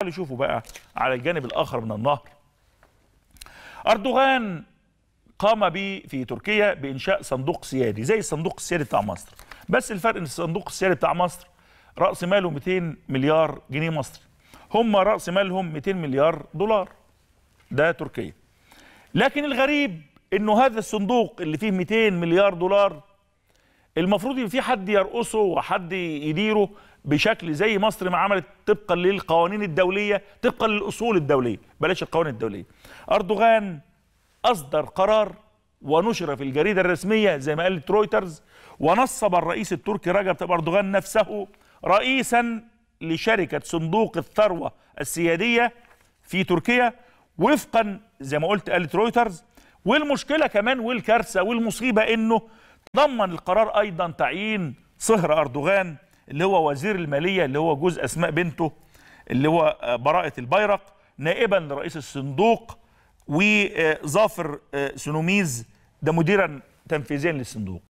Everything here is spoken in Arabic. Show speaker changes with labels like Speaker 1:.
Speaker 1: تعالوا شوفوا بقى على الجانب الآخر من النهر أردوغان قام ب في تركيا بإنشاء صندوق سيادي زي الصندوق السيادي بتاع مصر بس الفرق إن الصندوق السيادي بتاع مصر رأس ماله 200 مليار جنيه مصري هم رأس مالهم 200 مليار دولار ده تركيا لكن الغريب إنه هذا الصندوق اللي فيه 200 مليار دولار المفروض ان في حد يرقصه وحد يديره بشكل زي مصر ما عملت طبقا للقوانين الدوليه طبقا للاصول الدوليه بلاش القوانين الدوليه اردوغان اصدر قرار ونشر في الجريده الرسميه زي ما قالت رويترز ونصب الرئيس التركي رجب طيب اردوغان نفسه رئيسا لشركه صندوق الثروه السياديه في تركيا وفقا زي ما قلت قالت رويترز والمشكله كمان والكارثه والمصيبه انه ضمن القرار ايضا تعيين صهر اردوغان اللي هو وزير الماليه اللي هو جوز اسماء بنته اللي هو آه، براءه البيرق نائبا لرئيس الصندوق وظافر آه، سنوميز ده مديرا تنفيذيا للصندوق